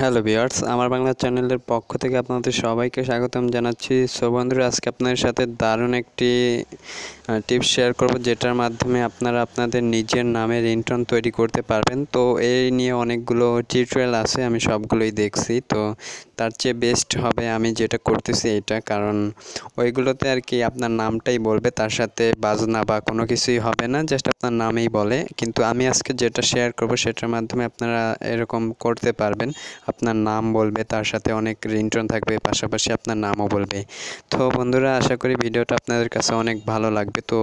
hello বিয়ার্স আমার বাংলা চ্যানেলের পক্ষ থেকে আপনাদের সবাইকে স্বাগতম জানাচ্ছি সো বন্ধুরা আজকে আপনাদের সাথে দারুণ একটি টিপস শেয়ার করব যেটার মাধ্যমে আপনারা আপনাদের নিজের নামের ইন্টন তৈরি করতে পারবেন তো এই নিয়ে অনেকগুলো টিউটোরিয়াল আছে আমি সবগুলোই দেখছি তো তার চেয়ে বেস্ট হবে আমি যেটা করতেছি এটা কারণ ওইগুলোতে আর কি আপনার নামটাই বলবে তার সাথে বাজনা বা কোনো কিছুই হবে না জাস্ট আপনার নামেই বলে কিন্তু আমি আজকে যেটা শেয়ার করব সেটার মাধ্যমে আপনারা এরকম করতে পারবেন আপনার নাম বলবে তার সাথে অনেক রিংটোন থাকবে পাশাপাশি আপনার নামও বলবে তো বন্ধুরা আশা করি ভিডিওটা আপনাদের কাছে অনেক ভালো লাগবে তো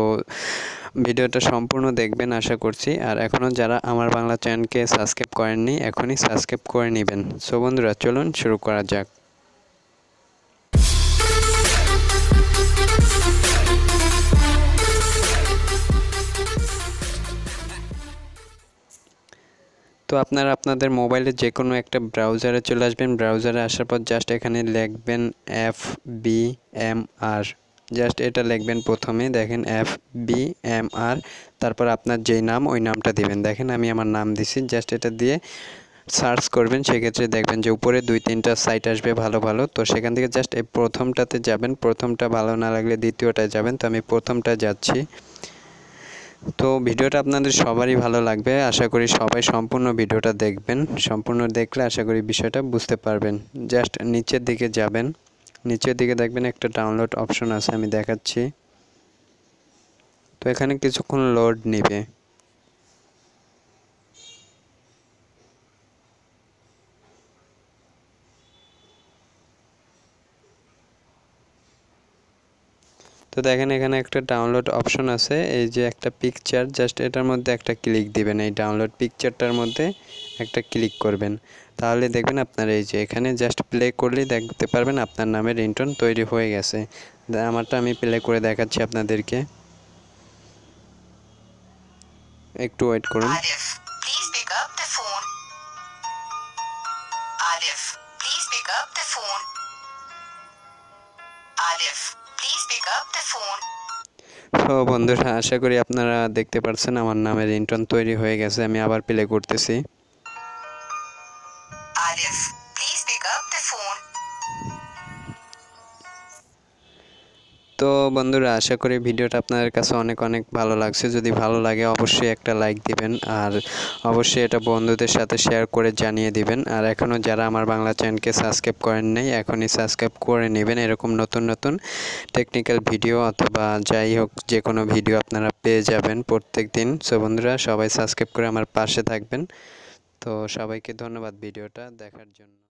ভিডিওটা সম্পূর্ণ দেখবেন আশা করছি আর এখনও যারা আমার বাংলা চ্যানেলকে সাবস্ক্রাইব করেননি এখনই সাবস্ক্রাইব করে নেবেন সো বন্ধুরা চলুন শুরু করা যাক তো আপনারা আপনাদের মোবাইলে যে কোনো একটা ব্রাউজারে চলে আসবেন ব্রাউজারে আসার পর জাস্ট এখানে লিখবেন এফ বি এম আর জাস্ট এটা লিখবেন প্রথমে দেখেন এফ বি এম আর তারপর আপনার যেই নাম ওই নামটা দিবেন দেখেন আমি আমার নাম দিছি জাস্ট এটা দিয়ে সার্চ করবেন সেক্ষেত্রে দেখবেন যে উপরে দুই তিনটা সাইট আসবে ভালো ভালো তো সেখান থেকে জাস্ট এই প্রথমটাতে যাবেন প্রথমটা ভালো না লাগলে দ্বিতীয়টায় যাবেন তো আমি প্রথমটা যাচ্ছি তো ভিডিওটা আপনাদের সবারই ভালো লাগবে আশা করি সবাই সম্পূর্ণ ভিডিওটা দেখবেন সম্পূর্ণ দেখলে আশা করি বিষয়টা বুঝতে পারবেন জাস্ট নিচের দিকে যাবেন নিচের দিকে দেখবেন একটা ডাউনলোড অপশন আছে আমি দেখাচ্ছি তো এখানে কিছুক্ষণ লোড নিবে তো দেখেন এখানে একটা ডাউনলোড অপশন আছে এই যে একটা পিকচার জাস্ট এটার মধ্যে একটা ক্লিক দিবেন এই ডাউনলোড পিকচারটার মধ্যে একটা ক্লিক করবেন তাহলে দেখবেন আপনার এই যে এখানে জাস্ট প্লে করলেই দেখতে পারবেন আপনার নামের রিংটোন তৈরি হয়ে গেছে আমারটা আমি প্লে করে দেখাচ্ছি আপনাদেরকে একটু ওয়েট করুন please pick up the phone তো বন্ধুরা আশা করি আপনারা দেখতে পারছেন আমার নামের ইন্টন তৈরি হয়ে গেছে আমি আবার প্লে করতেছি তো বন্ধুরা আশা করি ভিডিওটা আপনাদের কাছে অনেক অনেক ভালো লাগছে যদি ভালো লাগে অবশ্যই একটা লাইক দিবেন আর অবশ্যই এটা বন্ধুদের সাথে শেয়ার করে জানিয়ে দিবেন আর এখনও যারা আমার বাংলা চ্যানেলকে সাবস্ক্রাইব করেন নাই এখনই সাবস্ক্রাইব করে নেবেন এরকম নতুন নতুন টেকনিক্যাল ভিডিও অথবা যাই হোক যে কোনো ভিডিও আপনারা পেয়ে যাবেন প্রত্যেক দিন সো বন্ধুরা সবাই সাবস্ক্রাইব করে আমার পাশে থাকবেন তো সবাইকে ধন্যবাদ ভিডিওটা দেখার জন্য